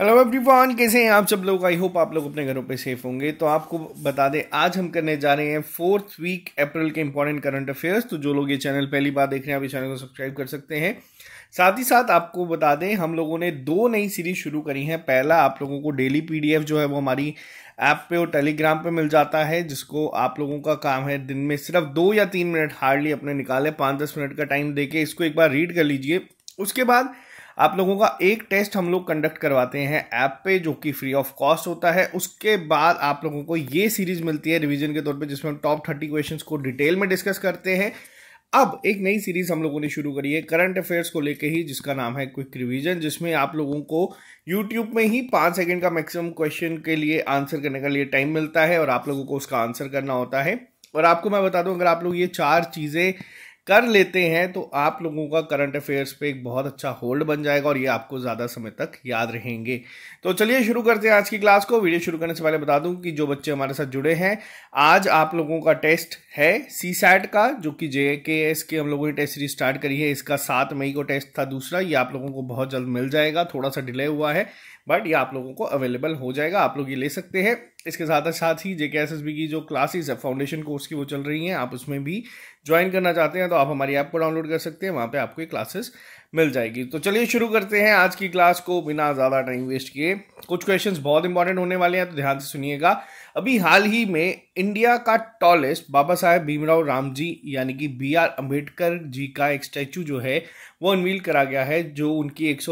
hello everyone कैसे हैं आप सब लोग आई होप आप लोग अपने घरों पे सेफ होंगे तो आपको बता दें आज हम करने जा रहे हैं फोर्थ वीक अप्रैल के इंपॉर्टेंट करंट अफेयर्स तो जो लोग ये चैनल पहली बार देख रहे हैं आप इस चैनल को सब्सक्राइब कर सकते हैं साथ ही साथ आपको बता दें हम लोगों ने दो नई सीरीज शुरू करी हैं पहला आप लोगों को डेली पी जो है वो हमारी ऐप पे और टेलीग्राम पे मिल जाता है जिसको आप लोगों का काम है दिन में सिर्फ दो या तीन मिनट हार्डली अपने निकाले पाँच दस मिनट का टाइम दे इसको एक बार रीड कर लीजिए उसके बाद आप लोगों का एक टेस्ट हम लोग कंडक्ट करवाते हैं ऐप पे जो कि फ्री ऑफ कॉस्ट होता है उसके बाद आप लोगों को ये सीरीज मिलती है रिवीजन के तौर पे जिसमें हम टॉप थर्टी क्वेश्चन को डिटेल में डिस्कस करते हैं अब एक नई सीरीज हम लोगों ने शुरू करी है करंट अफेयर्स को लेके ही जिसका नाम है क्विक रिवीजन जिसमें आप लोगों को यूट्यूब में ही पाँच सेकेंड का मैक्सिमम क्वेश्चन के लिए आंसर करने के लिए टाइम मिलता है और आप लोगों को उसका आंसर करना होता है और आपको मैं बता दूं अगर आप लोग ये चार चीज़ें कर लेते हैं तो आप लोगों का करंट अफेयर्स पे एक बहुत अच्छा होल्ड बन जाएगा और ये आपको ज़्यादा समय तक याद रहेंगे तो चलिए शुरू करते हैं आज की क्लास को वीडियो शुरू करने से पहले बता दूं कि जो बच्चे हमारे साथ जुड़े हैं आज आप लोगों का टेस्ट है सी सैट का जो कि जे के एस के हम लोगों ने टेस्ट सीरीज स्टार्ट करी है इसका सात मई को टेस्ट था दूसरा ये आप लोगों को बहुत जल्द मिल जाएगा थोड़ा सा डिले हुआ है बट ये आप लोगों को अवेलेबल हो जाएगा आप लोग ये ले सकते हैं इसके साथ साथ ही जेके एस की जो क्लासेस है फाउंडेशन कोर्स की वो चल रही हैं आप उसमें भी ज्वाइन करना चाहते हैं तो आप हमारी ऐप को डाउनलोड कर सकते हैं वहाँ पर आपको ये क्लासेस मिल जाएगी तो चलिए शुरू करते हैं आज की क्लास को बिना ज़्यादा टाइम वेस्ट किए कुछ क्वेश्चंस बहुत इंपॉर्टेंट होने वाले हैं तो ध्यान से सुनिएगा अभी हाल ही में इंडिया का टॉलेस्ट बाबा साहेब भीमराव राम जी यानी कि बी आर अम्बेडकर जी का एक स्टैचू जो है वो अनवील करा गया है जो उनकी एक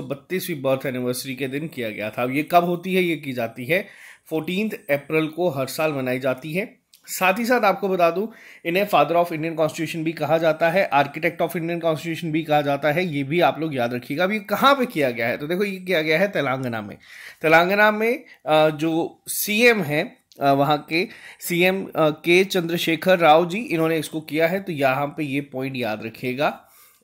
बर्थ एनिवर्सरी के दिन किया गया था अब ये कब होती है ये की जाती है फोर्टीन अप्रैल को हर साल मनाई जाती है साथ ही साथ आपको बता दूं इन्हें फादर ऑफ इंडियन कॉन्स्टिट्यूशन भी कहा जाता है आर्किटेक्ट ऑफ इंडियन कॉन्स्टिट्यूशन भी कहा जाता है ये भी आप लोग याद रखिएगा अब ये कहाँ पे किया गया है तो देखो ये किया गया है तेलंगाना में तेलंगाना में जो एम है वहाँ के एम के चंद्रशेखर राव जी इन्होंने इसको किया है तो यहाँ पर ये पॉइंट याद रखिएगा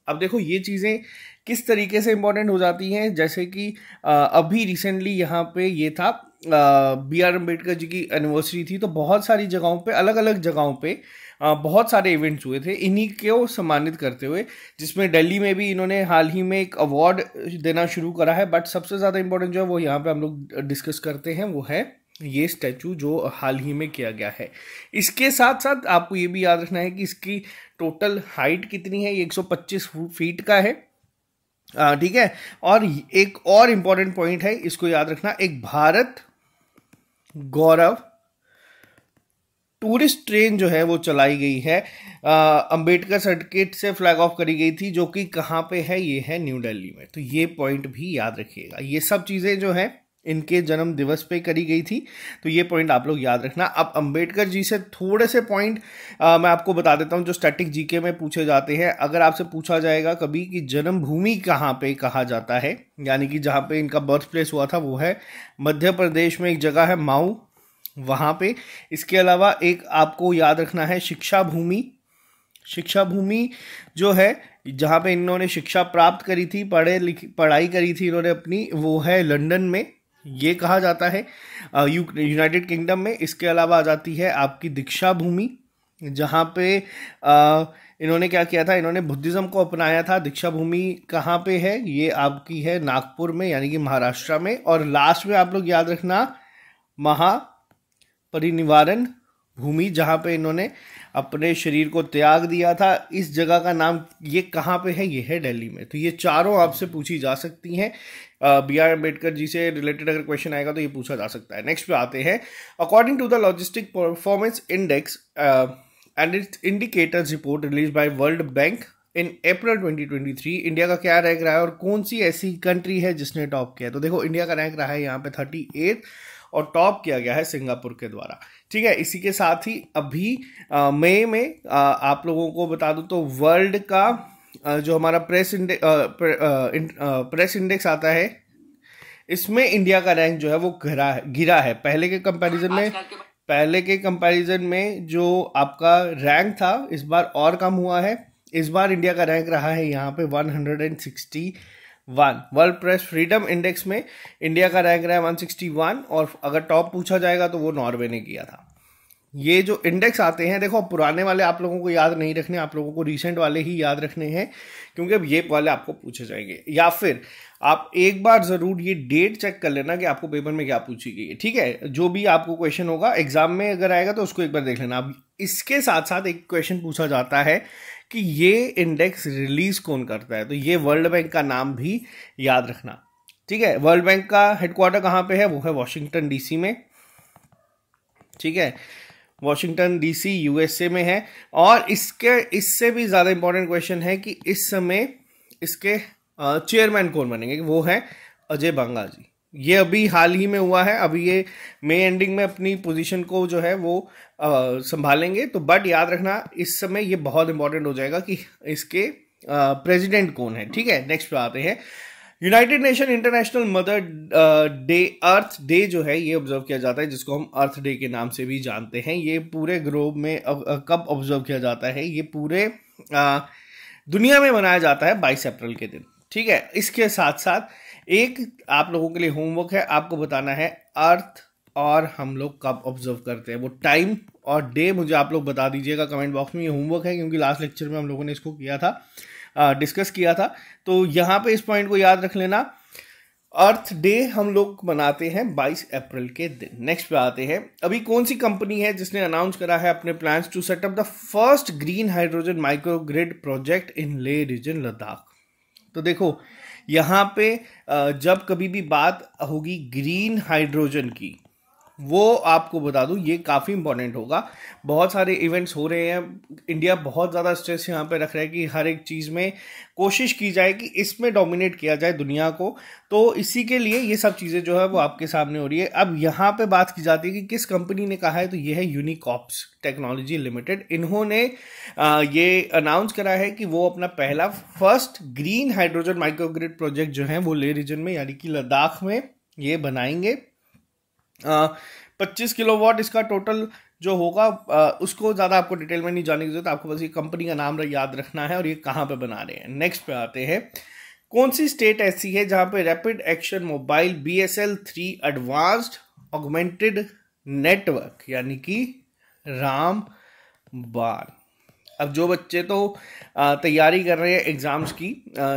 अब देखो ये चीज़ें किस तरीके से इंपॉर्टेंट हो जाती हैं जैसे कि अभी रिसेंटली यहाँ पे ये था बी आर अम्बेडकर जी की एनिवर्सरी थी तो बहुत सारी जगहों पे अलग अलग जगहों पे आ, बहुत सारे इवेंट्स हुए थे इन्हीं को सम्मानित करते हुए जिसमें दिल्ली में भी इन्होंने हाल ही में एक अवार्ड देना शुरू करा है बट सबसे ज़्यादा इम्पोर्टेंट जो है वो यहाँ पे हम लोग डिस्कस करते हैं वो है ये स्टैचू जो हाल ही में किया गया है इसके साथ साथ आपको ये भी याद रखना है कि इसकी टोटल हाइट कितनी है ये 125 फीट का है ठीक है और एक और इम्पॉर्टेंट पॉइंट है इसको याद रखना एक भारत गौरव टूरिस्ट ट्रेन जो है वो चलाई गई है अंबेडकर सर्किट से फ्लैग ऑफ करी गई थी जो कि कहाँ पे है ये है न्यू दिल्ली में तो ये पॉइंट भी याद रखिएगा ये सब चीज़ें जो है इनके जन्म दिवस पे करी गई थी तो ये पॉइंट आप लोग याद रखना अब अंबेडकर जी से थोड़े से पॉइंट मैं आपको बता देता हूँ जो स्टैटिक जीके में पूछे जाते हैं अगर आपसे पूछा जाएगा कभी कि जन्मभूमि कहाँ पे कहा जाता है यानी कि जहाँ पे इनका बर्थ प्लेस हुआ था वो है मध्य प्रदेश में एक जगह है माऊ वहाँ पे इसके अलावा एक आपको याद रखना है शिक्षा भूमि शिक्षा भूमि जो है जहाँ पे इन्होंने शिक्षा प्राप्त करी थी पढ़े लिखी पढ़ाई करी थी इन्होंने अपनी वो है लंदन में ये कहा जाता है यूनाइटेड किंगडम में इसके अलावा आ जाती है आपकी दीक्षा भूमि जहाँ पे आ, इन्होंने क्या किया था इन्होंने बुद्धिज़्म को अपनाया था दीक्षा भूमि कहाँ पे है ये आपकी है नागपुर में यानी कि महाराष्ट्र में और लास्ट में आप लोग याद रखना महापरिनिवारण भूमि जहाँ पे इन्होंने अपने शरीर को त्याग दिया था इस जगह का नाम ये कहाँ पे है ये है दिल्ली में तो ये चारों आपसे पूछी जा सकती हैं बी आर अम्बेडकर जी से रिलेटेड अगर क्वेश्चन आएगा तो ये पूछा जा सकता है नेक्स्ट पे आते हैं according to the logistic performance index and its indicators report release by World Bank in April 2023 India का क्या रैंक रहा है और कौन सी ऐसी कंट्री है जिसने टॉप किया है तो देखो इंडिया का रैंक रहा है यहाँ पे थर्टी और टॉप किया गया है सिंगापुर के द्वारा ठीक है इसी के साथ ही अभी मई में आ, आप लोगों को बता दूं तो वर्ल्ड का जो हमारा प्रेस इंडे प्रेस इंडेक्स आता है इसमें इंडिया का रैंक जो है वो घिरा है गिरा है पहले के कंपैरिजन में पहले के कंपैरिजन में जो आपका रैंक था इस बार और कम हुआ है इस बार इंडिया का रैंक रहा है यहाँ पे 161 वर्ल्ड प्रेस फ्रीडम इंडेक्स में इंडिया का रैंक रहा है 161 और अगर टॉप पूछा जाएगा तो वो नॉर्वे ने किया था ये जो इंडेक्स आते हैं देखो पुराने वाले आप लोगों को याद नहीं रखने आप लोगों को रिसेंट वाले ही याद रखने हैं क्योंकि अब ये वाले आपको पूछे जाएंगे या फिर आप एक बार ज़रूर ये डेट चेक कर लेना कि आपको पेपर में क्या पूछी गई है ठीक है जो भी आपको क्वेश्चन होगा एग्जाम में अगर आएगा तो उसको एक बार देख लेना अब इसके साथ साथ एक क्वेश्चन पूछा जाता है कि ये इंडेक्स रिलीज कौन करता है तो ये वर्ल्ड बैंक का नाम भी याद रखना ठीक है वर्ल्ड बैंक का हेडक्वार्टर कहाँ पे है वो है वॉशिंगटन डीसी में ठीक है वॉशिंगटन डीसी यूएसए में है और इसके इससे भी ज़्यादा इंपॉर्टेंट क्वेश्चन है कि इस समय इसके चेयरमैन कौन बनेंगे वो है अजय बंगाल जी ये अभी हाल ही में हुआ है अभी ये मई एंडिंग में अपनी पोजीशन को जो है वो आ, संभालेंगे तो बट याद रखना इस समय ये बहुत इंपॉर्टेंट हो जाएगा कि इसके प्रेसिडेंट कौन है ठीक है नेक्स्ट पे आते हैं United Nation International Mother Day Earth Day जो है ये ऑब्जर्व किया जाता है जिसको हम अर्थ डे के नाम से भी जानते हैं ये पूरे ग्लोब में कब ऑब्जर्व किया जाता है ये पूरे आ, दुनिया में मनाया जाता है बाईस अप्रैल के दिन ठीक है इसके साथ साथ एक आप लोगों के लिए होमवर्क है आपको बताना है अर्थ और हम लोग कब ऑब्जर्व करते हैं वो टाइम और डे मुझे आप लोग बता दीजिएगा कमेंट बॉक्स में ये होमवर्क है क्योंकि लास्ट लेक्चर में हम लोगों ने इसको किया था डिस्कस किया था तो यहाँ पे इस पॉइंट को याद रख लेना अर्थ डे हम लोग मनाते हैं 22 अप्रैल के दिन नेक्स्ट पे आते हैं अभी कौन सी कंपनी है जिसने अनाउंस करा है अपने plans to set up the first green hydrogen microgrid project in Leh region Ladakh तो देखो यहाँ पे जब कभी भी बात होगी ग्रीन हाइड्रोजन की वो आपको बता दूं ये काफ़ी इंपॉर्टेंट होगा बहुत सारे इवेंट्स हो रहे हैं इंडिया बहुत ज़्यादा स्ट्रेस यहाँ पे रख रहा है कि हर एक चीज़ में कोशिश की जाए कि इसमें डोमिनेट किया जाए दुनिया को तो इसी के लिए ये सब चीज़ें जो है वो आपके सामने हो रही है अब यहाँ पर बात की जाती है कि किस कंपनी ने कहा है तो ये है यूनिकॉप्स टेक्नोलॉजी लिमिटेड इन्होंने ये अनाउंस करा है कि वो अपना पहला first green hydrogen microgrid project जो है वो ले रीजन में यानी कि लद्दाख में ये बनाएंगे पच्चीस किलो वॉट इसका टोटल जो होगा उसको ज़्यादा आपको डिटेल में नहीं जाने की जरूरत आपको बस ये कंपनी का नाम याद रखना है और ये कहाँ पे बना रहे हैं नेक्स्ट पे आते हैं कौन सी स्टेट ऐसी है जहाँ पे rapid action mobile B S L three advanced augmented network यानी कि राम बाण अब जो बच्चे तो तैयारी कर रहे हैं एग्ज़ाम्स की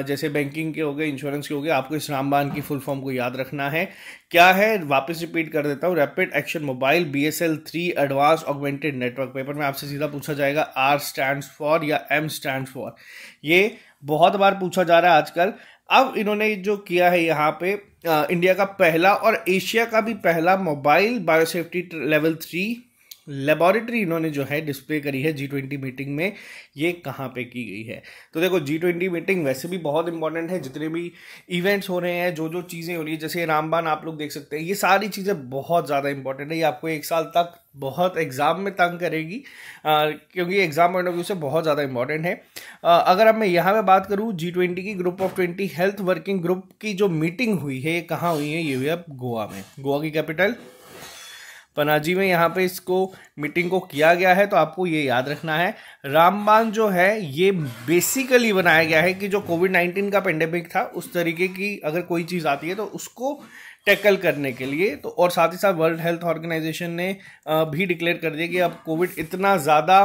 जैसे बैंकिंग के हो गए इंश्योरेंस के हो गए आपको इस रामबान की फुल फॉर्म को याद रखना है क्या है वापस रिपीट कर देता हूँ rapid action mobile B S L three advance augmented network paper में आपसे सीधा पूछा जाएगा आर स्टैंड फॉर या एम स्टैंड फॉर ये बहुत बार पूछा जा रहा है आजकल अब इन्होंने जो किया है यहाँ पे आ, इंडिया का पहला और एशिया का भी पहला mobile biosafety level three laboratory इन्होंने जो है डिस्प्ले करी है जी ट्वेंटी मीटिंग में ये कहाँ पे की गई है तो देखो जी ट्वेंटी मीटिंग वैसे भी बहुत इंपॉर्टेंट है जितने भी इवेंट्स हो रहे हैं जो जो चीज़ें हो रही है जैसे रामबान आप लोग देख सकते हैं ये सारी चीज़ें बहुत ज़्यादा इंपॉर्टेंट है ये आपको एक साल तक बहुत एग्ज़ाम में तंग करेगी आ, क्योंकि एग्ज़ाम पॉइंट ऑफ व्यू से बहुत ज़्यादा इंपॉर्टेंट है आ, अगर अब मैं यहाँ पर बात करूँ जी ट्वेंटी की group of twenty health working group की जो मीटिंग हुई है ये कहाँ हुई है ये हुई है गोवा में गोवा की कैपिटल पनाजी में यहाँ पे इसको मीटिंग को किया गया है तो आपको ये याद रखना है रामबान जो है ये बेसिकली बनाया गया है कि जो कोविड नाइन्टीन का पेंडेमिक था उस तरीके की अगर कोई चीज़ आती है तो उसको टैकल करने के लिए तो और साथ ही साथ वर्ल्ड हेल्थ ऑर्गेनाइजेशन ने भी डिक्लेयर कर दिया कि अब कोविड इतना ज़्यादा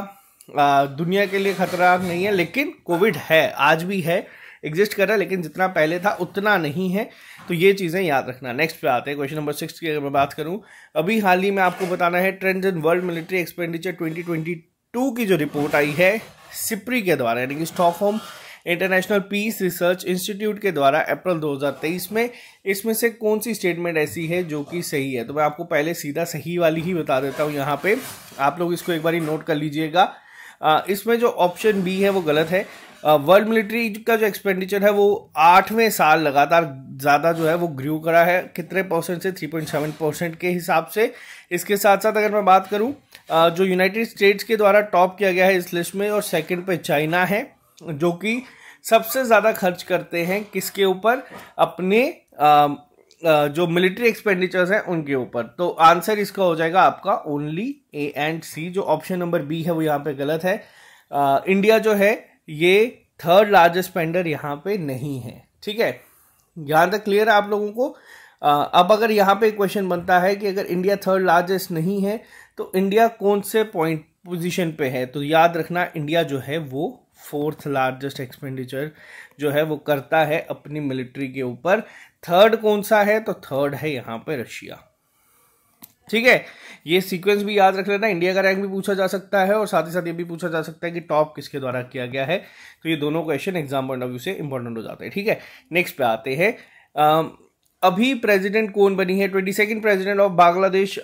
दुनिया के लिए खतरनाक नहीं है लेकिन कोविड है आज भी है एग्जिस्ट कर रहा है लेकिन जितना पहले था उतना नहीं है तो ये चीज़ें याद रखना नेक्स्ट पे आते हैं क्वेश्चन नंबर सिक्स की अगर मैं बात करूँ अभी हाल ही में आपको बताना है trend in world military expenditure twenty की जो रिपोर्ट आई है सिप्री के द्वारा यानी कि home international peace research institute के द्वारा अप्रैल 2023 में इसमें से कौन सी स्टेटमेंट ऐसी है जो कि सही है तो मैं आपको पहले सीधा सही वाली ही बता देता हूँ यहाँ पे आप लोग इसको एक बार नोट कर लीजिएगा इसमें जो ऑप्शन बी है वो गलत है वर्ल्ड मिलिट्री का जो एक्सपेंडिचर है वो आठवें साल लगातार ज़्यादा जो है वो ग्रो करा है कितने परसेंट से थ्री पॉइंट सेवन परसेंट के हिसाब से इसके साथ साथ अगर मैं बात करूँ जो यूनाइटेड स्टेट्स के द्वारा टॉप किया गया है इस लिस्ट में और सेकेंड पे चाइना है जो कि सबसे ज़्यादा खर्च करते हैं किसके ऊपर अपने जो मिलिट्री एक्सपेंडिचर्स हैं उनके ऊपर तो आंसर इसका हो जाएगा आपका ओनली ए एंड सी जो ऑप्शन नंबर बी है वो यहाँ पे गलत है इंडिया जो है ये थर्ड लार्जेस्ट स्पेंडर यहाँ पे नहीं है ठीक है यहाँ तक क्लियर है आप लोगों को अब अगर यहाँ पे क्वेश्चन बनता है कि अगर इंडिया थर्ड लार्जेस्ट नहीं है तो इंडिया कौन से पॉइंट पोजीशन पे है तो याद रखना इंडिया जो है वो फोर्थ लार्जेस्ट एक्सपेंडिचर जो है वो करता है अपनी मिलिट्री के ऊपर थर्ड कौन सा है तो थर्ड है यहाँ पे रशिया ठीक है ये सीक्वेंस भी याद रख लेना इंडिया का रैंक भी पूछा जा सकता है और साथ ही साथ ये भी पूछा जा सकता है कि टॉप किसके द्वारा किया गया है तो ये दोनों question exam point of view से इंपॉर्टेंट हो जाते हैं ठीक है नेक्स्ट पे आते हैं अभी प्रेसिडेंट कौन बनी है twenty second president of Bangladesh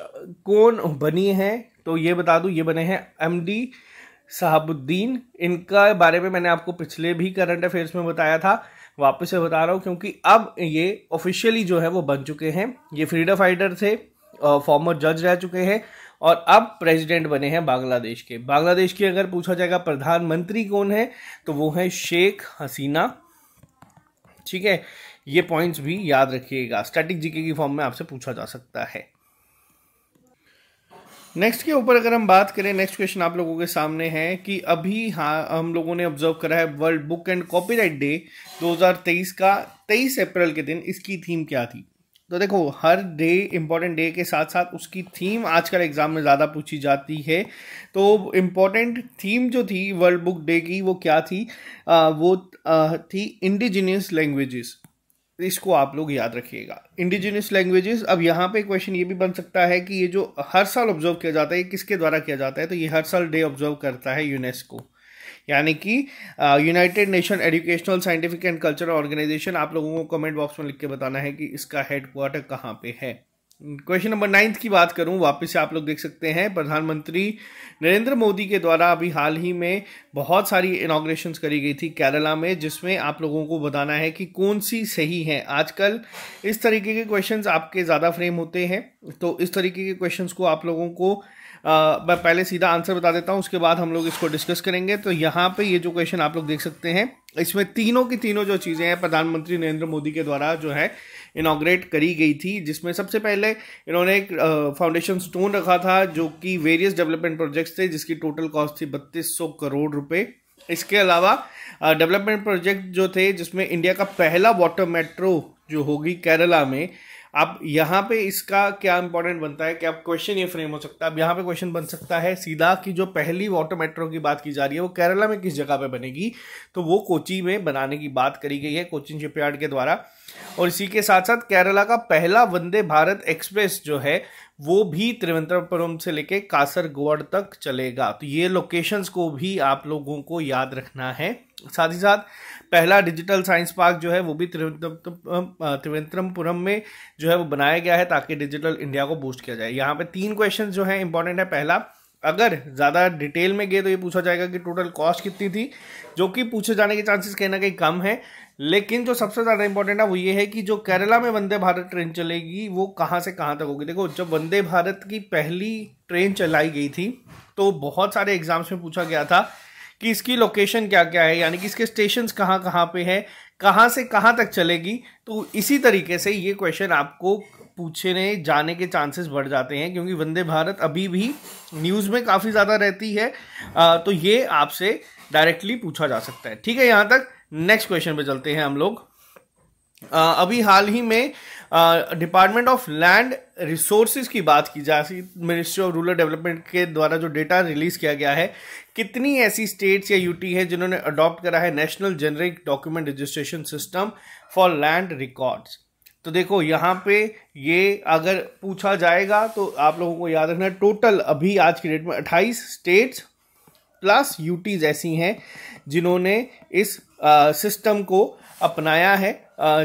कौन बनी है तो ये बता दूँ ये बने हैं एम डी साहबुद्दीन इनका बारे में मैंने आपको पिछले भी करंट अफेयर्स में बताया था वापस से बता रहा हूँ क्योंकि अब ये ऑफिशियली जो है वो बन चुके हैं ये फ्रीडम फाइटर थे फॉर्मर जज रह चुके हैं और अब प्रेसिडेंट बने हैं बांग्लादेश के बांग्लादेश की अगर पूछा जाएगा प्रधानमंत्री कौन है तो वो है शेख हसीना ठीक है ये पॉइंट्स भी याद रखिएगा स्टैटिक जीके की फॉर्म में आपसे पूछा जा सकता है नेक्स्ट के ऊपर अगर हम बात करें नेक्स्ट क्वेश्चन आप लोगों के सामने है कि अभी हाँ हम लोगों ने ऑब्जर्व करा है world book and copyright day 2023 का 23 अप्रैल के दिन इसकी थीम क्या थी तो देखो हर डे इम्पॉर्टेंट डे के साथ साथ उसकी थीम आजकल एग्ज़ाम में ज़्यादा पूछी जाती है तो इम्पॉर्टेंट थीम जो थी वर्ल्ड बुक डे की वो क्या थी आ, वो आ, थी इंडिजिनियस लैंग्वेजेस इसको आप लोग याद रखिएगा इंडिजिनियस लैंग्वेजेस अब यहाँ पे क्वेश्चन ये भी बन सकता है कि ये जो हर साल ऑब्जर्व किया जाता है ये किसके द्वारा किया जाता है तो ये हर साल डे ऑब्जर्व करता है यूनेस्को यानी कि united nation educational scientific and cultural organisation आप लोगों को कमेंट बॉक्स में लिख के बताना है कि इसका हेडक्वार्टर कहाँ पे है क्वेश्चन नंबर नाइन्थ की बात करूं वापस से आप लोग देख सकते हैं प्रधानमंत्री नरेंद्र मोदी के द्वारा अभी हाल ही में बहुत सारी इनाग्रेशन करी गई थी केरला में जिसमें आप लोगों को बताना है कि कौन सी सही है आजकल इस तरीके के क्वेश्चंस आपके ज़्यादा फ्रेम होते हैं तो इस तरीके के क्वेश्चंस को आप लोगों को आ, मैं पहले सीधा आंसर बता देता हूँ उसके बाद हम लोग इसको डिस्कस करेंगे तो यहाँ पे ये जो क्वेश्चन आप लोग देख सकते हैं इसमें तीनों की तीनों जो चीज़ें हैं प्रधानमंत्री नरेंद्र मोदी के द्वारा जो है इनाग्रेट करी गई थी जिसमें सबसे पहले इन्होंने एक फाउंडेशन स्टोन रखा था जो कि वेरियस डेवलपमेंट प्रोजेक्ट्स थे जिसकी टोटल कॉस्ट थी बत्तीस करोड़ रुपये इसके अलावा डेवलपमेंट प्रोजेक्ट जो थे जिसमें इंडिया का पहला वाटर मेट्रो जो होगी केरला में अब यहाँ पे इसका क्या इंपॉर्टेंट बनता है कि अब क्वेश्चन ये फ्रेम हो सकता है अब यहाँ पे क्वेश्चन बन सकता है सीधा कि जो पहली वाटर मेट्रो की बात की जा रही है वो केरला में किस जगह पे बनेगी तो वो कोची में बनाने की बात करी गई है कोचिन शिपयार्ड के द्वारा और इसी के साथ साथ केरला का पहला वंदे भारत एक्सप्रेस जो है वो भी त्रिवेंद्रपुरम से लेके कासरगोड तक चलेगा तो ये लोकेशंस को भी आप लोगों को याद रखना है साथ ही साथ पहला डिजिटल साइंस पार्क जो है वो भी त्रिवेंद्रमपुरम में जो है वो बनाया गया है ताकि डिजिटल इंडिया को बूस्ट किया जाए यहाँ पे तीन क्वेश्चन जो है इंपॉर्टेंट है पहला अगर ज़्यादा डिटेल में गए तो ये पूछा जाएगा कि टोटल कॉस्ट कितनी थी जो कि पूछे जाने के चांसेस कहीं ना कहीं कम है लेकिन जो सबसे ज़्यादा इंपॉर्टेंट है वो ये है कि जो केरला में वंदे भारत ट्रेन चलेगी वो कहाँ से कहाँ तक होगी देखो जब वंदे भारत की पहली ट्रेन चलाई गई थी तो बहुत सारे एग्जाम्स में पूछा गया था कि इसकी लोकेशन क्या क्या है यानी कि इसके स्टेशन कहाँ कहाँ पे हैं कहाँ से कहाँ तक चलेगी तो इसी तरीके से ये क्वेश्चन आपको पूछने जाने के चांसेस बढ़ जाते हैं क्योंकि वंदे भारत अभी भी न्यूज़ में काफ़ी ज़्यादा रहती है तो ये आपसे डायरेक्टली पूछा जा सकता है ठीक है यहाँ तक नेक्स्ट क्वेश्चन पे चलते हैं हम लोग Uh, अभी हाल ही में डिपार्टमेंट ऑफ लैंड रिसोर्सेज की बात की जा मिनिस्ट्री ऑफ रूरल डेवलपमेंट के द्वारा जो डेटा रिलीज किया गया है कितनी ऐसी स्टेट्स या यूटी हैं जिन्होंने अडॉप्ट करा है national generic document registration system for land records तो देखो यहाँ पे ये अगर पूछा जाएगा तो आप लोगों को याद रखना टोटल अभी आज की डेट में 28 स्टेट्स प्लस यूटीज ऐसी हैं जिन्होंने इस सिस्टम को अपनाया है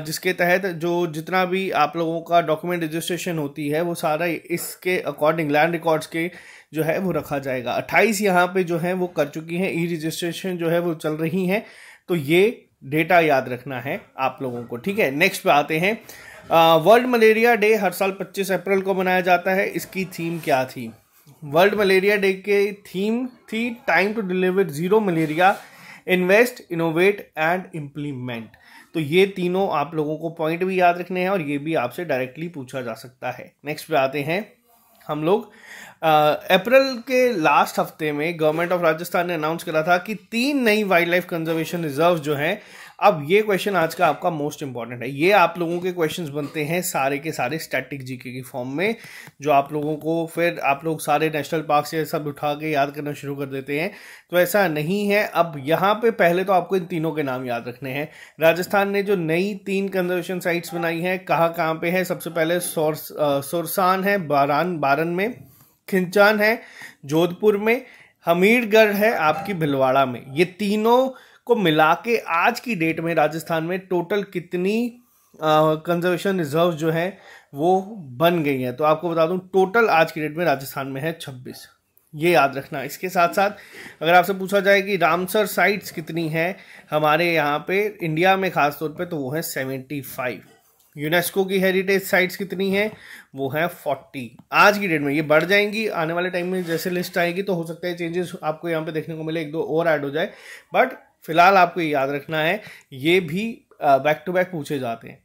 जिसके तहत जो जितना भी आप लोगों का डॉक्यूमेंट रजिस्ट्रेशन होती है वो सारा इसके अकॉर्डिंग लैंड रिकॉर्ड्स के जो है वो रखा जाएगा अट्ठाईस यहाँ पे जो है वो कर चुकी हैं ई रजिस्ट्रेशन जो है वो चल रही हैं तो ये डेटा याद रखना है आप लोगों को ठीक है नेक्स्ट पे आते हैं वर्ल्ड मलेरिया डे हर साल 25 अप्रैल को मनाया जाता है इसकी थीम क्या थी वर्ल्ड मलेरिया डे के थीम थी time to deliver zero malaria invest innovate and implement तो ये तीनों आप लोगों को पॉइंट भी याद रखने हैं और ये भी आपसे डायरेक्टली पूछा जा सकता है नेक्स्ट पे आते हैं हम लोग अप्रैल के लास्ट हफ्ते में गवर्नमेंट ऑफ राजस्थान ने अनाउंस करा था कि तीन नई वाइल्ड लाइफ कंजर्वेशन रिजर्व जो हैं अब ये क्वेश्चन आज का आपका मोस्ट इंपॉर्टेंट है ये आप लोगों के क्वेश्चंस बनते हैं सारे के सारे स्टैटिक जीके की फॉर्म में जो आप लोगों को फिर आप लोग सारे नेशनल पार्क से सब उठा के याद करना शुरू कर देते हैं तो ऐसा नहीं है अब यहाँ पे पहले तो आपको इन तीनों के नाम याद रखने हैं राजस्थान ने जो नई तीन कंजर्वेशन साइट्स बनाई हैं कहाँ कहाँ पे है सबसे पहले सुरसान है बारान बारन में खिंचान है जोधपुर में हमीरगढ़ है आपकी भिलवाड़ा में ये तीनों को मिला के आज की डेट में राजस्थान में टोटल कितनी कंजर्वेशन रिजर्व जो है वो बन गई हैं तो आपको बता दूं टोटल आज की डेट में राजस्थान में है छब्बीस ये याद रखना इसके साथ साथ अगर आपसे पूछा जाए कि रामसर साइट्स कितनी हैं हमारे यहाँ पे इंडिया में ख़ास तौर पे तो वो है सेवेंटी फाइव यूनेस्को की हेरिटेज साइट्स कितनी हैं वो है फोर्टी आज की डेट में ये बढ़ जाएंगी आने वाले टाइम में जैसे लिस्ट आएगी तो हो सकता है चेंजेस आपको यहाँ पे देखने को मिले एक दो और ऐड हो जाए बट फिलहाल आपको याद रखना है ये भी बैक टू बैक पूछे जाते हैं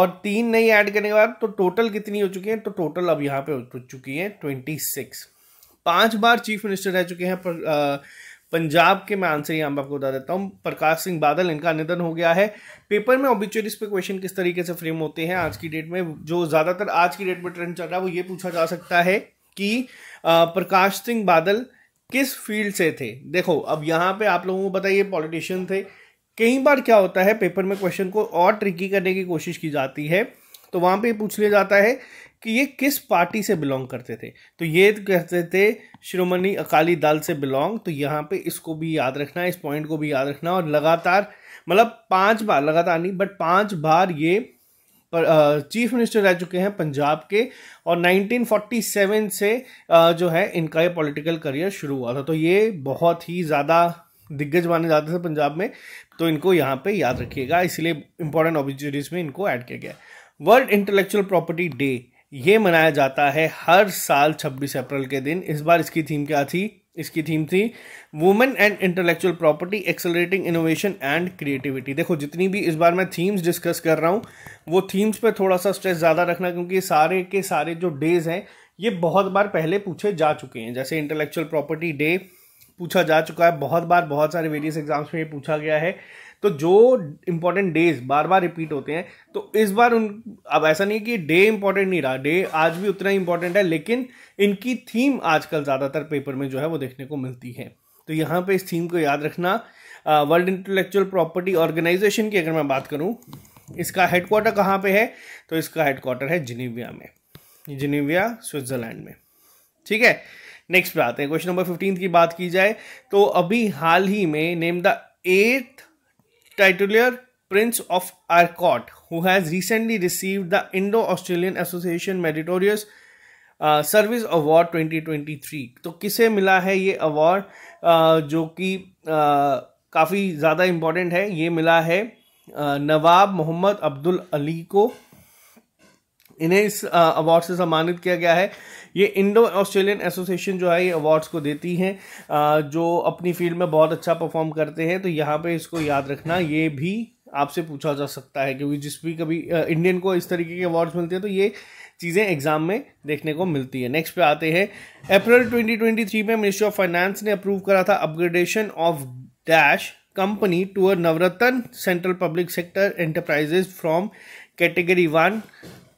और तीन नई ऐड करने के बाद तो टोटल कितनी हो चुकी है तो टोटल अब यहाँ पे हो तो चुकी है ट्वेंटी सिक्स पांच बार चीफ मिनिस्टर रह चुके हैं पर, पंजाब के मैं आंसर यहाँ आपको बता देता हूँ प्रकाश सिंह बादल इनका निधन हो गया है पेपर में ऑबिचुरीज पे क्वेश्चन किस तरीके से फ्रेम होते हैं आज की डेट में जो ज़्यादातर आज की डेट में ट्रेंड चल रहा है वो ये पूछा जा सकता है कि प्रकाश सिंह बादल किस फील्ड से थे देखो अब यहाँ पे आप लोगों को बताइए पॉलिटिशियन थे कई बार क्या होता है पेपर में क्वेश्चन को और ट्रिकी करने की कोशिश की जाती है तो वहाँ पे पूछ लिया जाता है कि ये किस पार्टी से बिलोंग करते थे तो ये कहते थे श्रोमणी अकाली दल से बिलोंग तो यहाँ पे इसको भी याद रखना इस पॉइंट को भी याद रखना और लगातार मतलब पांच बार लगातार नहीं बट पांच बार ये चीफ मिनिस्टर रह चुके हैं पंजाब के और 1947 से जो है इनका ये पॉलिटिकल करियर शुरू हुआ था तो ये बहुत ही ज़्यादा दिग्गज माने जाते थे पंजाब में तो इनको यहाँ पे याद रखिएगा इसलिए इंपॉर्टेंट अपॉर्चुनिटीज़ में इनको ऐड किया गया वर्ल्ड इंटेलेक्चुअल प्रॉपर्टी डे ये मनाया जाता है हर साल 26 अप्रैल के दिन इस बार इसकी थीम क्या थी इसकी थीम थी women and intellectual property accelerating innovation and creativity देखो जितनी भी इस बार मैं थीम्स डिस्कस कर रहा हूँ वो थीम्स पे थोड़ा सा स्ट्रेस ज़्यादा रखना क्योंकि सारे के सारे जो डेज हैं ये बहुत बार पहले पूछे जा चुके हैं जैसे इंटेलेक्चुअल प्रॉपर्टी डे पूछा जा चुका है बहुत बार बहुत सारे वेरियस एग्जाम्स में ये पूछा गया है तो जो इंपॉर्टेंट डेज बार बार रिपीट होते हैं तो इस बार उन अब ऐसा नहीं कि डे इंपॉर्टेंट नहीं रहा डे आज भी उतना ही इंपॉर्टेंट है लेकिन इनकी थीम आजकल ज़्यादातर पेपर में जो है वो देखने को मिलती है तो यहाँ पे इस थीम को याद रखना वर्ल्ड इंटेलेक्चुअल प्रॉपर्टी ऑर्गेनाइजेशन की अगर मैं बात करूँ इसका हेडक्वार्टर कहाँ पर है तो इसका हेडक्वार्टर है जिनेविया में जिनेविया स्विट्जरलैंड में ठीक है नेक्स्ट पे आते हैं क्वेश्चन नंबर फिफ्टीन की बात की जाए तो अभी हाल ही में name the eighth titular Prince of Arcot, who has recently received the Indo Australian Association Meritorious service award 2023 तो किसे मिला है ये अवार्ड जो कि काफ़ी ज़्यादा इम्पोर्टेंट है ये मिला है नवाब मोहम्मद अब्दुल अली को इन्हें इस अवार्ड से सम्मानित किया गया है ये इंडो ऑस्ट्रेलियन एसोसिएशन जो है ये अवार्ड्स को देती हैं जो अपनी फील्ड में बहुत अच्छा परफॉर्म करते हैं तो यहाँ पे इसको याद रखना ये भी आपसे पूछा जा सकता है क्योंकि जिस भी कभी इंडियन को इस तरीके के अवार्ड्स मिलते हैं तो ये चीज़ें एग्जाम में देखने को मिलती है नेक्स्ट पे आते हैं अप्रैल 2023 में मिनिस्ट्री ऑफ फाइनेंस ने अप्रूव करा था upgradation of dash company to a Navratna central public sector enterprises from category one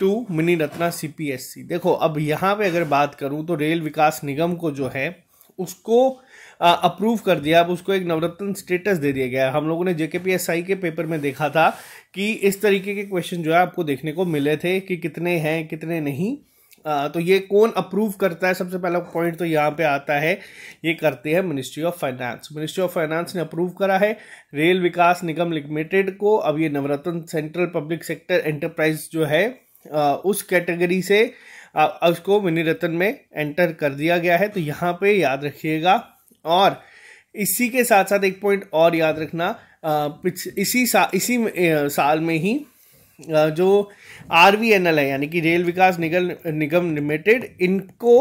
to Miniratna CPSC देखो अब यहाँ पे अगर बात करूँ तो रेल विकास निगम को जो है उसको अप्रूव कर दिया अब उसको एक नवरत्न स्टेटस दे दिया गया हम लोगों ने जेकेपीएसआई के पेपर में देखा था कि इस तरीके के क्वेश्चन जो है आपको देखने को मिले थे कि कितने हैं कितने नहीं आ, तो ये कौन अप्रूव करता है सबसे पहला पॉइंट तो यहाँ पे आता है ये करते हैं ministry of finance ministry of finance ने अप्रूव करा है रेल विकास निगम लिमिटेड को अब ये Navratna central public sector enterprise जो है उस कैटेगरी से उसको मिनी रतन में एंटर कर दिया गया है तो यहाँ पे याद रखिएगा और इसी के साथ साथ एक पॉइंट और याद रखना इसी सा, इसी साल में ही जो आर वी एन एल है यानी कि रेल विकास निगम निगम लिमिटेड इनको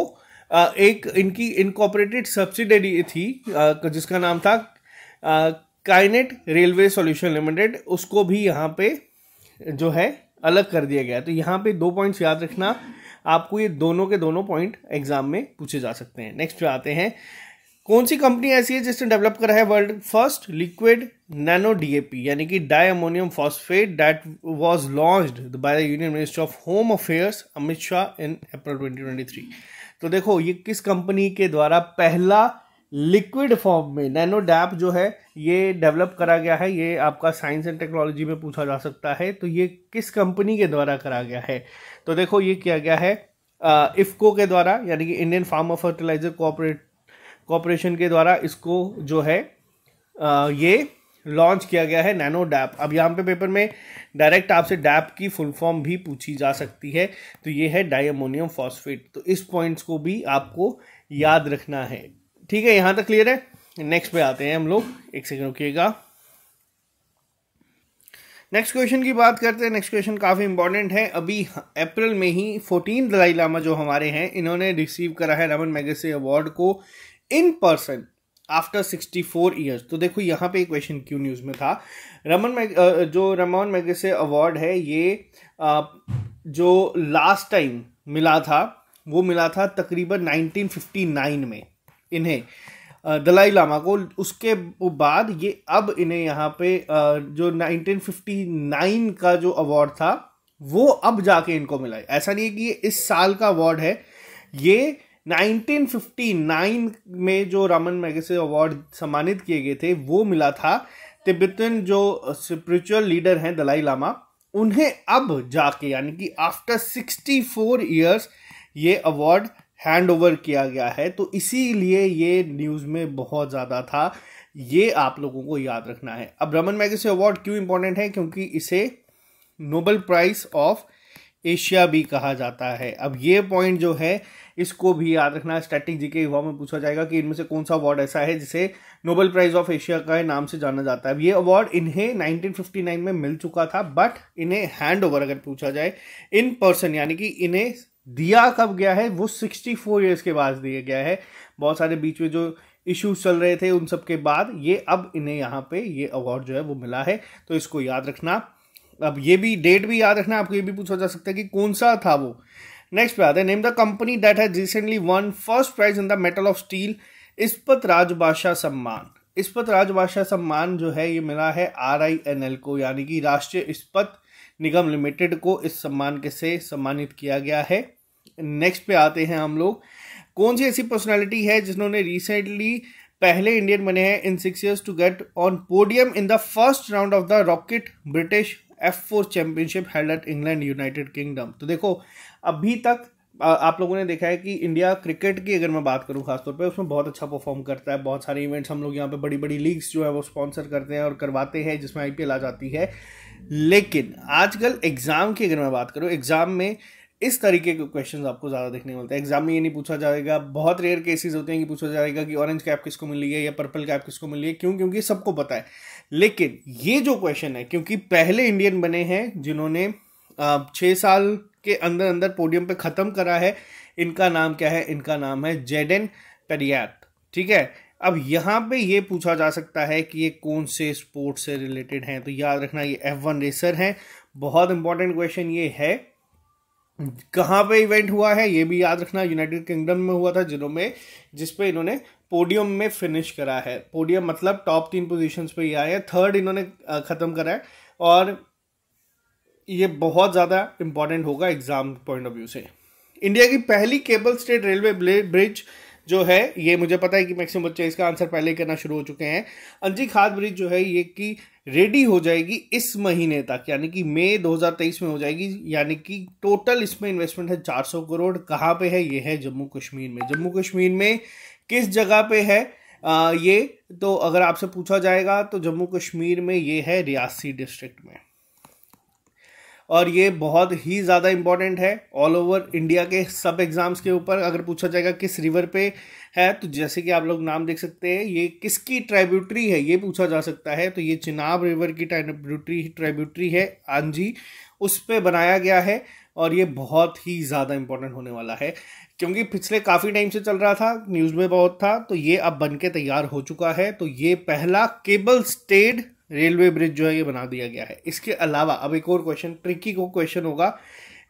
एक इनकी इनकॉपरेटेड सब्सिडरी थी जिसका नाम था काइनेट रेलवे सॉल्यूशन लिमिटेड उसको भी यहाँ पे जो है अलग कर दिया गया है तो यहाँ पे दो पॉइंट्स याद रखना आपको ये दोनों के दोनों पॉइंट एग्जाम में पूछे जा सकते हैं नेक्स्ट पे आते हैं कौन सी कंपनी ऐसी है जिसने डेवलप करा है world first liquid nano DAP यानी कि di ammonium phosphate that was launched by the union ministry of home affairs Amit Shah in April 2023 तो देखो ये किस कंपनी के द्वारा पहला लिक्विड फॉर्म में नैनो डैप जो है ये डेवलप करा गया है ये आपका साइंस एंड टेक्नोलॉजी में पूछा जा सकता है तो ये किस कंपनी के द्वारा करा गया है तो देखो ये किया गया है इफ्को के द्वारा यानी कि Indian of fertiliser cooperate corporation के द्वारा इसको जो है आ, ये लॉन्च किया गया है नैनो डैप अब यहाँ पे पेपर में डायरेक्ट आपसे डैप की फुल फॉर्म भी पूछी जा सकती है तो ये है डायमोनियम फॉस्फेट तो इस पॉइंट्स को भी आपको याद रखना है ठीक है यहाँ तक क्लियर है नेक्स्ट पे आते हैं हम लोग एक सेकेंड रुकिएगा नेक्स्ट क्वेश्चन की बात करते हैं नेक्स्ट क्वेश्चन काफ़ी इंपॉर्टेंट है अभी अप्रैल में ही फोर्टीन दलाई लामा जो हमारे हैं इन्होंने रिसीव करा है रमन मैगसे अवार्ड को in person after sixty four years तो देखो यहाँ पे क्वेश्चन क्यों न्यूज़ में था रमन मैग जो रमन मैगसे अवार्ड है ये जो लास्ट टाइम मिला था वो मिला था तकरीबन 1959 में इन्हें दलाई लामा को उसके बाद ये अब इन्हें यहाँ पे जो 1959 का जो अवार्ड था वो अब जाके इनको मिला है ऐसा नहीं है कि ये इस साल का अवार्ड है ये 1959 में जो रमन मैगसे अवार्ड सम्मानित किए गए थे वो मिला था तिब्बतन जो स्पिरिचुअल लीडर हैं दलाई लामा उन्हें अब जाके यानी कि आफ्टर 64 फोर ईयर्स ये अवार्ड हैंड ओवर किया गया है तो इसीलिए ये न्यूज़ में बहुत ज़्यादा था ये आप लोगों को याद रखना है अब रमन मैगसे अवार्ड क्यों इम्पोर्टेंट है क्योंकि इसे नोबल प्राइज ऑफ एशिया भी कहा जाता है अब ये पॉइंट जो है इसको भी याद रखना स्टैटिक जी के युवा में पूछा जाएगा कि इनमें से कौन सा अवार्ड ऐसा है जिसे नोबल प्राइज ऑफ एशिया का नाम से जाना जाता है अब ये अवार्ड इन्हें 1959 में मिल चुका था बट इन्हें हैंड ओवर अगर पूछा जाए इन पर्सन यानी कि इन्हें दिया कब गया है वो सिक्सटी फोर ईयर्स के बाद दिया गया है बहुत सारे बीच में जो इश्यूज चल रहे थे उन सब के बाद ये अब इन्हें यहाँ पे ये अवार्ड जो है वो मिला है तो इसको याद रखना अब ये भी डेट भी याद रखना आपको ये भी पूछा जा सकता है कि कौन सा था वो नेक्स्ट पे आते हैं name the company that has recently won first prize in the metal of steel Ispat Rajbhasha Samman इस्पत Rajbhasha सम्मान जो है ये मिला है आर आई एन एल को यानी कि राष्ट्रीय इस्पत निगम लिमिटेड को इस सम्मान के से सम्मानित किया गया है नेक्स्ट पे आते हैं हम लोग कौन सी ऐसी पर्सनैलिटी है जिन्होंने रिसेंटली पहले इंडियन बने हैं in six years to get on podium in the first round of the rocket British F four championship held at England United Kingdom तो देखो अभी तक आप लोगों ने देखा है कि इंडिया क्रिकेट की अगर मैं बात करूं खासतौर पे उसमें बहुत अच्छा परफॉर्म करता है बहुत सारे इवेंट्स हम लोग यहाँ पे बड़ी बड़ी लीग्स जो है वो स्पॉन्सर करते हैं और करवाते हैं जिसमें आईपीएल आ जाती है लेकिन आजकल एग्ज़ाम की अगर मैं बात करूँ एग्ज़ाम में इस तरीके के क्वेश्चंस आपको ज़्यादा देखने मिलते हैं एग्जाम में ये नहीं पूछा जाएगा बहुत रेयर केसेस होते हैं कि पूछा जाएगा कि ऑरेंज कैप किसको मिली है या पर्पल कैप किसको मिली है क्यों क्योंकि सबको पता है लेकिन ये जो क्वेश्चन है क्योंकि पहले इंडियन बने हैं जिन्होंने छः साल के अंदर अंदर पोडियम पर ख़त्म करा है इनका नाम क्या है इनका नाम है जेडन पेरियात ठीक है अब यहाँ पे ये पूछा जा सकता है कि ये कौन से स्पोर्ट्स से रिलेटेड हैं तो याद रखना ये एफ वन रेसर हैं बहुत इंपॉर्टेंट क्वेश्चन ये है कहाँ पे इवेंट हुआ है ये भी याद रखना यूनाइटेड किंगडम में हुआ था जिन्होंने जिसपे इन्होंने पोडियम में फिनिश करा है पोडियम मतलब टॉप तीन पोजीशंस पे ही आए हैं थर्ड इन्होंने ख़त्म करा है और ये बहुत ज़्यादा इम्पॉर्टेंट होगा एग्ज़ाम पॉइंट ऑफ व्यू से इंडिया की पहली केबल स्टेट रेलवे ब्रिज जो है ये मुझे पता है कि मैक्सिमम बच्चे इसका आंसर पहले ही करना शुरू हो चुके हैं अंजी खाद ब्रिज जो है ये कि रेडी हो जाएगी इस महीने तक यानी कि मई 2023 में हो जाएगी यानी कि टोटल इसमें इन्वेस्टमेंट है 400 करोड़ कहाँ पे है ये है जम्मू कश्मीर में जम्मू कश्मीर में किस जगह पे है आ, ये तो अगर आपसे पूछा जाएगा तो जम्मू कश्मीर में ये है रियासी डिस्ट्रिक्ट में और ये बहुत ही ज़्यादा इम्पॉर्टेंट है ऑल ओवर इंडिया के सब एग्ज़ाम्स के ऊपर अगर पूछा जाएगा किस रिवर पे है तो जैसे कि आप लोग नाम देख सकते हैं ये किसकी ट्राइब्यूटरी है ये पूछा जा सकता है तो ये चिनाब रिवर की ट्राइब्यूटरी ट्राइब्यूटरी है आंजी उस पर बनाया गया है और ये बहुत ही ज़्यादा इम्पोर्टेंट होने वाला है क्योंकि पिछले काफ़ी टाइम से चल रहा था न्यूज़ में बहुत था तो ये अब बन के तैयार हो चुका है तो ये पहला केबल स्टेड रेलवे ब्रिज जो है ये बना दिया गया है इसके अलावा अब एक और क्वेश्चन ट्रिकी को क्वेश्चन होगा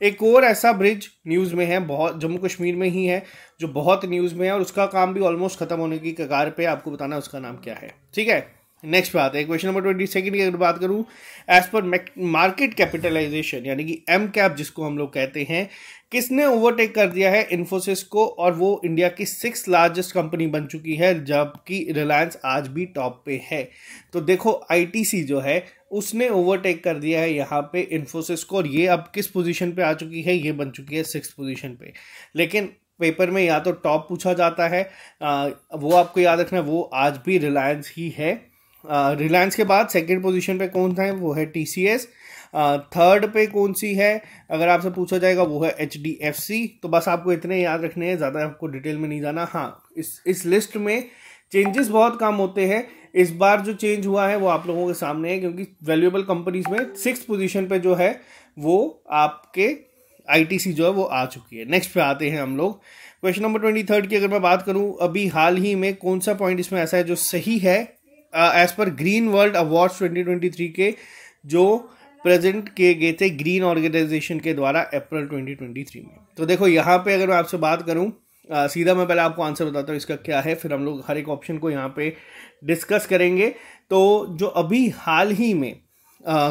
एक और ऐसा ब्रिज न्यूज़ में है बहुत जम्मू कश्मीर में ही है जो बहुत न्यूज़ में है और उसका काम भी ऑलमोस्ट ख़त्म होने की कगार पे आपको बताना उसका नाम क्या है ठीक है नेक्स्ट बात है क्वेश्चन नंबर ट्वेंटी सेकेंड की अगर बात करूं एज पर मार्केट कैपिटलाइजेशन यानी कि एम कैप जिसको हम लोग कहते हैं किसने ओवरटेक कर दिया है इन्फोसिस को और वो इंडिया की सिक्स लार्जेस्ट कंपनी बन चुकी है जबकि रिलायंस आज भी टॉप पे है तो देखो आईटीसी जो है उसने ओवरटेक कर दिया है यहाँ पे इन्फोसिस को और ये अब किस पोजीशन पे आ चुकी है ये बन चुकी है सिक्स पोजीशन पे लेकिन पेपर में या तो टॉप पूछा जाता है आ, वो आपको याद रखना वो आज भी रिलायंस ही है रिलायंस uh, के बाद सेकंड पोजीशन पे कौन सा है वो है टी सी एस थर्ड पे कौन सी है अगर आपसे पूछा जाएगा वो है एच डी एफ सी तो बस आपको इतने याद रखने हैं ज़्यादा आपको डिटेल में नहीं जाना हाँ इस इस लिस्ट में चेंजेस बहुत कम होते हैं इस बार जो चेंज हुआ है वो आप लोगों के सामने है क्योंकि वैल्यूएबल कंपनीज में सिक्स पोजीशन पे जो है वो आपके आईटीसी जो है वो आ चुकी है नेक्स्ट पे आते हैं हम लोग क्वेश्चन नंबर ट्वेंटी थर्ड की अगर मैं बात करूं अभी हाल ही में कौन सा पॉइंट इसमें ऐसा है जो सही है as per green world awards 2023 के जो प्रेजेंट किए गए थे ग्रीन ऑर्गेनाइजेशन के द्वारा अप्रैल 2023 में तो देखो यहाँ पे अगर मैं आपसे बात करूँ सीधा मैं पहले आपको आंसर बताता हूँ इसका क्या है फिर हम लोग हर एक ऑप्शन को यहाँ पे डिस्कस करेंगे तो जो अभी हाल ही में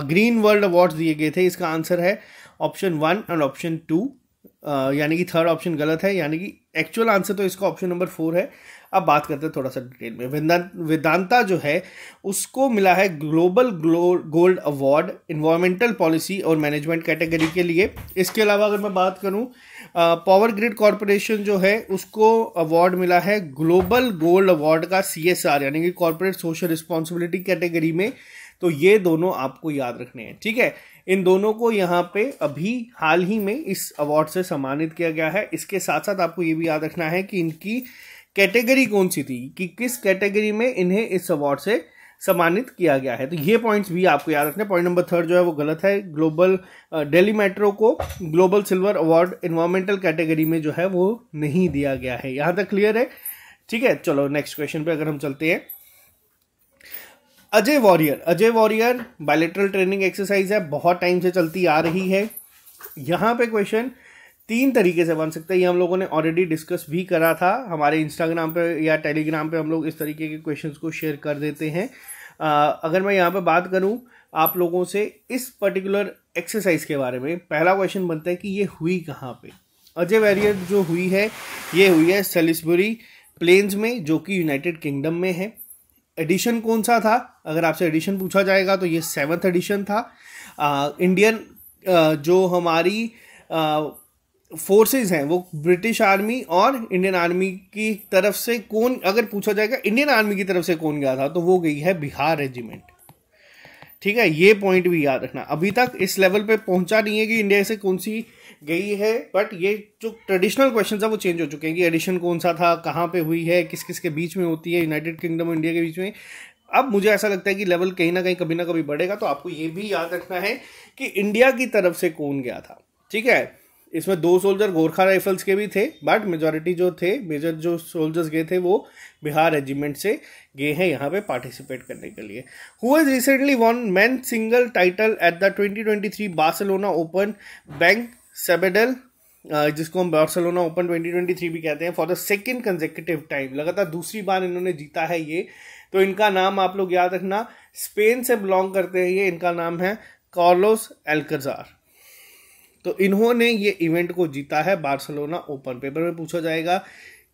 ग्रीन वर्ल्ड अवार्ड्स दिए गए थे इसका आंसर है option one and option two यानी कि थर्ड ऑप्शन गलत है यानी कि एक्चुअल आंसर तो इसका ऑप्शन नंबर फोर है अब बात करते हैं थोड़ा सा डिटेल में वेदांता जो है उसको मिला है global gold award environmental policy और मैनेजमेंट कैटेगरी के लिए इसके अलावा अगर मैं बात करूं पावर ग्रिड कॉरपोरेशन जो है उसको अवार्ड मिला है ग्लोबल गोल्ड अवार्ड का सी यानी कि कॉरपोरेट सोशल रिस्पॉन्सिबिलिटी कैटेगरी में तो ये दोनों आपको याद रखने हैं ठीक है इन दोनों को यहाँ पे अभी हाल ही में इस अवार्ड से सम्मानित किया गया है इसके साथ साथ आपको ये भी याद रखना है कि इनकी कैटेगरी कौन सी थी कि किस कैटेगरी में इन्हें इस अवार्ड से सम्मानित किया गया है तो ये पॉइंट्स भी आपको याद रखने पॉइंट नंबर थर्ड जो है वो गलत है ग्लोबल डेली मेट्रो को global silver award environmental category में जो है वो नहीं दिया गया है यहाँ तक क्लियर है ठीक है चलो नेक्स्ट क्वेश्चन पे अगर हम चलते हैं Ajay warrior Ajay warrior bilateral training exercise है बहुत टाइम से चलती आ रही है यहाँ पर क्वेश्चन तीन तरीके से बन सकता है ये हम लोगों ने ऑलरेडी डिस्कस भी करा था हमारे इंस्टाग्राम पे या टेलीग्राम पे हम लोग इस तरीके के क्वेश्चंस को शेयर कर देते हैं आ, अगर मैं यहाँ पे बात करूँ आप लोगों से इस पर्टिकुलर एक्सरसाइज के बारे में पहला क्वेश्चन बनता है कि ये हुई कहाँ पे अजय वैरियर जो हुई है ये हुई है सेलिसबरी प्लेन्स में जो कि यूनाइटेड किंगडम में है एडिशन कौन सा था अगर आपसे एडिशन पूछा जाएगा तो ये सेवन्थ एडिशन था आ, इंडियन आ, जो हमारी फोर्सेस हैं वो ब्रिटिश आर्मी और इंडियन आर्मी की तरफ से कौन अगर पूछा जाएगा इंडियन आर्मी की तरफ से कौन गया था तो वो गई है बिहार रेजिमेंट ठीक है ये पॉइंट भी याद रखना अभी तक इस लेवल पे पहुंचा नहीं है कि इंडिया से कौन सी गई है बट ये जो ट्रेडिशनल क्वेश्चन है वो चेंज हो चुके हैं कि एडिशन कौन सा था कहाँ पे हुई है किस किस के बीच में होती है यूनाइटेड किंगडम इंडिया के बीच में अब मुझे ऐसा लगता है कि लेवल कहीं ना कहीं कभी ना कभी बढ़ेगा तो आपको ये भी याद रखना है कि इंडिया की तरफ से कौन गया था ठीक है इसमें दो सोल्जर गोरखा राइफल्स के भी थे बट मेजोरिटी जो थे मेजर जो सोल्जर्स गए थे वो बिहार रेजिमेंट से गए हैं यहाँ पे पार्टिसिपेट करने के लिए who has recently won man single title at the 2023 Barcelona open bank Sabadell जिसको हम बार्सिलोना ओपन 2023 भी कहते हैं for the second consecutive time लगातार दूसरी बार इन्होंने जीता है ये तो इनका नाम आप लोग याद रखना स्पेन से बिलोंग करते हैं ये इनका नाम है कार्लोस एल्कजार तो इन्होंने ये इवेंट को जीता है बार्सलोना ओपन पेपर में पूछा जाएगा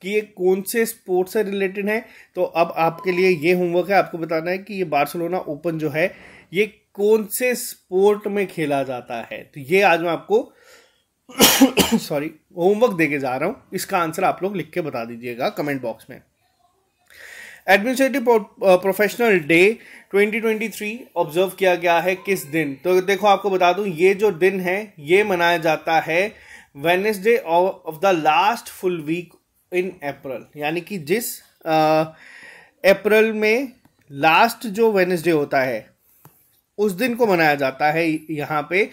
कि ये कौन से स्पोर्ट से रिलेटेड है तो अब आपके लिए ये होमवर्क है आपको बताना है कि ये बार्सलोना ओपन जो है ये कौन से स्पोर्ट में खेला जाता है तो ये आज मैं आपको सॉरी होमवर्क दे के जा रहा हूँ इसका आंसर आप लोग लिख के बता दीजिएगा कमेंट बॉक्स में एडमिनिस्ट्रेटिव प्रोफेशनल डे 2023 ऑब्जर्व किया गया है किस दिन तो देखो आपको बता दूं ये जो दिन है ये मनाया जाता है Wednesday of the last full week in April यानी कि जिस अप्रैल uh, में लास्ट जो वेनेसडे होता है उस दिन को मनाया जाता है यहाँ पे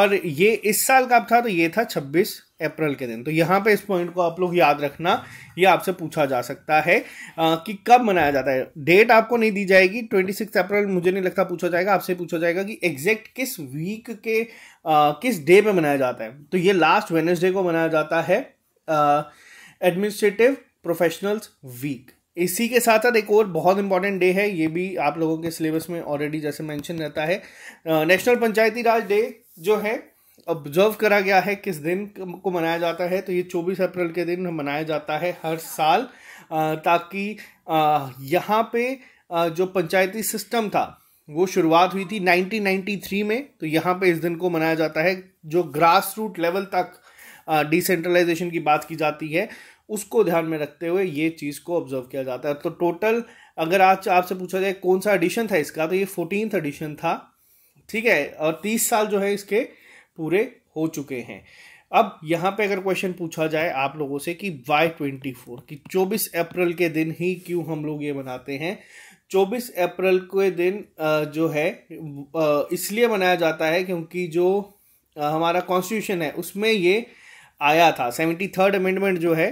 और ये इस साल का था तो ये था 26 अप्रैल के दिन तो यहाँ पे इस पॉइंट को आप लोग याद रखना ये आपसे पूछा जा सकता है आ, कि कब मनाया जाता है डेट आपको नहीं दी जाएगी ट्वेंटी सिक्स अप्रैल मुझे नहीं लगता पूछा जाएगा आपसे पूछा जाएगा कि एग्जैक्ट किस वीक के आ, किस डे पे मनाया जाता है तो ये लास्ट वेनसडे को मनाया जाता है एडमिनिस्ट्रेटिव प्रोफेशनल्स वीक इसी के साथ साथ एक और बहुत इंपॉर्टेंट डे है ये भी आप लोगों के सिलेबस में ऑलरेडी जैसे मेंशन रहता है नेशनल पंचायती राज डे जो है ऑब्जर्व करा गया है किस दिन को मनाया जाता है तो ये 24 अप्रैल के दिन मनाया जाता है हर साल ताकि यहाँ पे जो पंचायती सिस्टम था वो शुरुआत हुई थी 1993 में तो यहाँ पे इस दिन को मनाया जाता है जो ग्रास रूट लेवल तक डिसेंट्रलाइजेशन की बात की जाती है उसको ध्यान में रखते हुए ये चीज़ को ऑब्जर्व किया जाता है तो टोटल अगर आज आपसे पूछा जाए कौन सा एडिशन था इसका तो ये फोर्टीन एडिशन था ठीक है और तीस साल जो है इसके पूरे हो चुके हैं अब यहाँ पे अगर क्वेश्चन पूछा जाए आप लोगों से कि वाई ट्वेंटी फोर कि चौबीस अप्रैल के दिन ही क्यों हम लोग ये मनाते हैं चौबीस अप्रैल के दिन जो है इसलिए मनाया जाता है क्योंकि जो हमारा कॉन्स्टिट्यूशन है उसमें ये आया था सेवेंटी थर्ड अमेंडमेंट जो है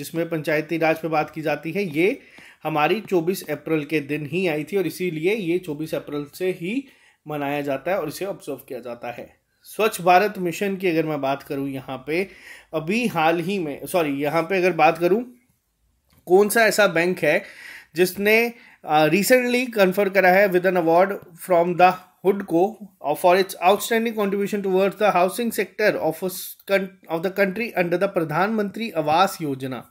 जिसमें पंचायती राज पे बात की जाती है ये हमारी 24 अप्रैल के दिन ही आई थी और इसीलिए ये 24 अप्रैल से ही मनाया जाता है और इसे ऑब्जर्व किया जाता है स्वच्छ भारत मिशन की अगर मैं बात करूं यहाँ पे अभी हाल ही में सॉरी यहाँ पे अगर बात करूं कौन सा ऐसा बैंक है जिसने रिसेंटली कन्फर करा है with an award from the हुड को for its outstanding contribution towards the housing sector of of the country under the Pradhan Mantri Awas योजना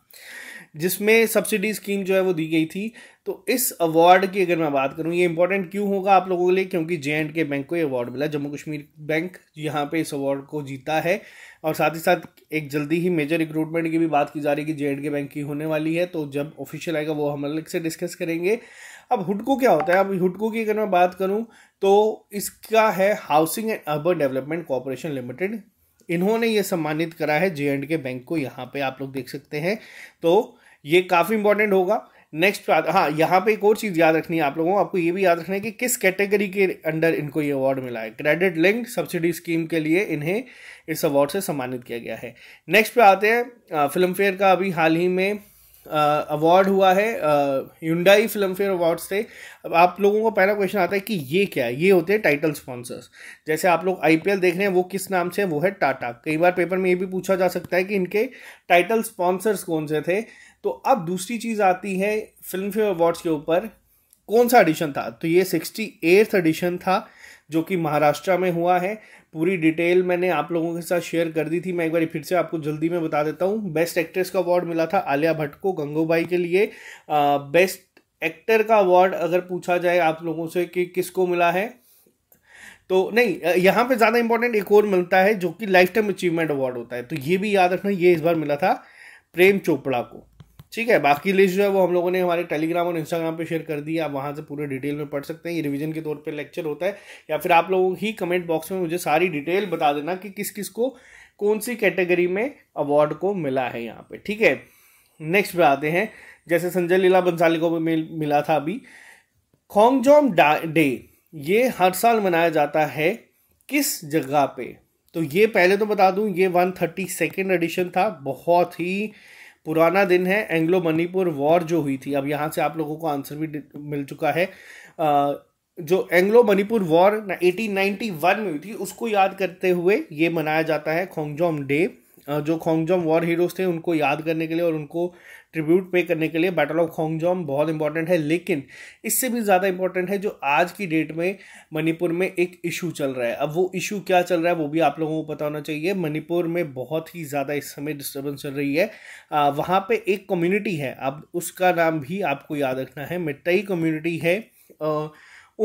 जिसमें सब्सिडी स्कीम जो है वो दी गई थी तो इस अवार्ड की अगर मैं बात करूं ये इंपॉर्टेंट क्यों होगा आप लोगों के लिए क्योंकि जे एंड के बैंक को ये अवार्ड मिला जम्मू कश्मीर बैंक यहाँ पे इस अवार्ड को जीता है और साथ ही साथ एक जल्दी ही मेजर रिक्रूटमेंट की भी बात की जा रही है कि जे एंड के बैंक की होने वाली है तो जब ऑफिशियल आएगा वो हम अलग से डिस्कस करेंगे अब हुडको क्या होता है अब हुडको की अगर मैं बात करूँ तो इसका है housing and urban development corporation limited इन्होंने ये सम्मानित करा है जे एंड के बैंक को यहाँ पे आप लोग देख सकते हैं तो ये काफ़ी इंपॉर्टेंट होगा नेक्स्ट हाँ यहाँ पे एक और चीज़ याद रखनी है आप लोगों को आपको ये भी याद रखना है कि किस कैटेगरी के अंडर इनको ये अवार्ड मिला है क्रेडिट लिंक सब्सिडी स्कीम के लिए इन्हें इस अवार्ड से सम्मानित किया गया है नेक्स्ट पे आते हैं फिल्म फेयर का अभी हाल ही में अवार्ड हुआ है यूंडाई फिल्म फेयर अवार्ड से अब आप लोगों को पहला क्वेश्चन आता है कि ये क्या है ये होते हैं टाइटल स्पॉन्सर्स जैसे आप लोग आईपीएल देख रहे हैं वो किस नाम से है वो है टाटा कई बार पेपर में ये भी पूछा जा सकता है कि इनके टाइटल स्पॉन्सर्स कौन से थे तो अब दूसरी चीज़ आती है फिल्म फेयर अवार्ड्स के ऊपर कौन सा एडिशन था तो ये सिक्सटी एट्थ एडिशन था जो कि महाराष्ट्र में हुआ है पूरी डिटेल मैंने आप लोगों के साथ शेयर कर दी थी मैं एक बार फिर से आपको जल्दी में बता देता हूँ बेस्ट एक्ट्रेस का अवार्ड मिला था आलिया भट्ट को गंगोबाई के लिए आ, बेस्ट एक्टर का अवार्ड अगर पूछा जाए आप लोगों से कि किसको मिला है तो नहीं यहाँ पे ज़्यादा इंपॉर्टेंट एक और मिलता है जो कि लाइफ टाइम अचीवमेंट अवार्ड होता है तो ये भी याद रखना ये इस बार मिला था प्रेम चोपड़ा को ठीक है बाकी लिस्ट जो है वो हम लोगों ने हमारे टेलीग्राम और इंस्टाग्राम पे शेयर कर दी आप वहाँ से पूरे डिटेल में पढ़ सकते हैं ये रिवीजन के तौर पे लेक्चर होता है या फिर आप लोगों ही कमेंट बॉक्स में मुझे सारी डिटेल बता देना कि किस किस को कौन सी कैटेगरी में अवार्ड को मिला है यहाँ पे ठीक है नेक्स्ट पे आते हैं जैसे संजय लीला बंसाली को भी मिला था अभी खोंगजोम डे ये हर साल मनाया जाता है किस जगह पे तो ये पहले तो बता दूं ये वन थर्टी सेकेंड एडिशन था बहुत ही पुराना दिन है एंग्लो मणिपुर वॉर जो हुई थी अब यहाँ से आप लोगों को आंसर भी मिल चुका है आ, जो एंग्लो मणिपुर वॉर वन में हुई थी उसको याद करते हुए ये मनाया जाता है खोंगजोम डे जो खोंगजोम वॉर हीरोज थे उनको याद करने के लिए और उनको ट्रिब्यूट पे करने के लिए बैटल ऑफ खोंगजोम बहुत इंपॉर्टेंट है लेकिन इससे भी ज़्यादा इंपॉर्टेंट है जो आज की डेट में मणिपुर में एक इशू चल रहा है अब वो इशू क्या चल रहा है वो भी आप लोगों को पता होना चाहिए मणिपुर में बहुत ही ज़्यादा इस समय डिस्टर्बेंस चल रही है आ, वहाँ पर एक कम्यूनिटी है अब उसका नाम भी आपको याद रखना है मिट्टई कम्यूनिटी है आ,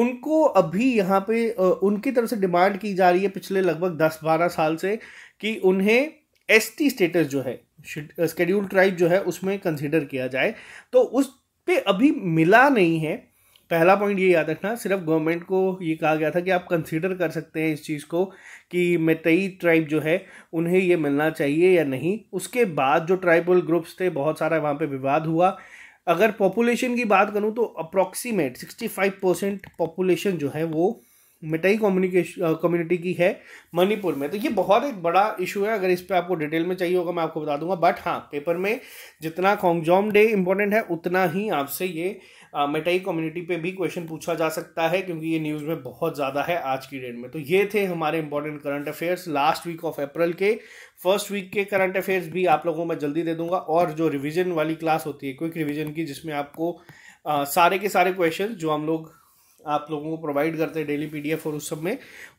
उनको अभी यहाँ पे उनकी तरफ से डिमांड की जा रही है पिछले लगभग दस बारह साल से कि उन्हें एसटी स्टेटस जो है शेड्यूल ट्राइब जो है उसमें कंसिडर किया जाए तो उस पर अभी मिला नहीं है पहला पॉइंट ये याद रखना सिर्फ गवर्नमेंट को ये कहा गया था कि आप कंसिडर कर सकते हैं इस चीज़ को कि मेतई ट्राइब जो है उन्हें ये मिलना चाहिए या नहीं उसके बाद जो ट्राइबल ग्रुप्स थे बहुत सारा वहाँ पे विवाद हुआ अगर पॉपुलेशन की बात करूँ तो अप्रॉक्सीमेट 65 परसेंट पॉपुलेशन जो है वो मिटाई कम्युनिकेशन कम्युनिटी की है मणिपुर में तो ये बहुत एक बड़ा इशू है अगर इस पर आपको डिटेल में चाहिए होगा मैं आपको बता दूंगा बट हाँ पेपर में जितना कॉन्गजॉम डे इंपॉर्टेंट है उतना ही आपसे ये मिटाई कम्युनिटी पे भी क्वेश्चन पूछा जा सकता है क्योंकि ये न्यूज़ में बहुत ज़्यादा है आज की डेट में तो ये थे हमारे important current affairs last week of April के फर्स्ट वीक के करंट अफेयर्स भी आप लोगों को मैं जल्दी दे दूंगा और जो रिविज़न वाली क्लास होती है क्विक रिविज़न की जिसमें आपको सारे के सारे क्वेश्चन जो हम लोग आप लोगों को प्रोवाइड करते हैं डेली पीडीएफ और उस सब में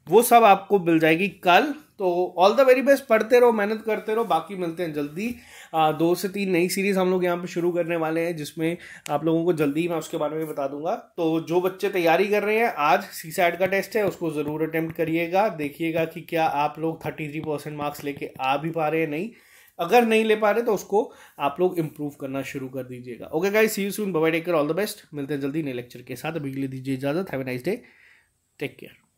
वो सब आपको मिल जाएगी कल तो ऑल द वेरी बेस्ट पढ़ते रहो मेहनत करते रहो बाकी मिलते हैं जल्दी आ, दो से तीन नई सीरीज़ हम लोग यहाँ पे शुरू करने वाले हैं जिसमें आप लोगों को जल्दी मैं उसके बारे में बता दूंगा तो जो बच्चे तैयारी कर रहे हैं आज सी सैट का टेस्ट है उसको ज़रूर अटैम्प्ट करिएगा देखिएगा कि क्या आप लोग थर्टी थ्री परसेंट मार्क्स लेके आ भी पा रहे हैं नहीं अगर नहीं ले पा रहे तो उसको आप लोग इंप्रूव करना शुरू कर दीजिएगा okay guys see you soon bye take care all the best मिलते हैं जल्दी नए लेक्चर के साथ अभी के लिए दीजिए इजाजत have a nice day take care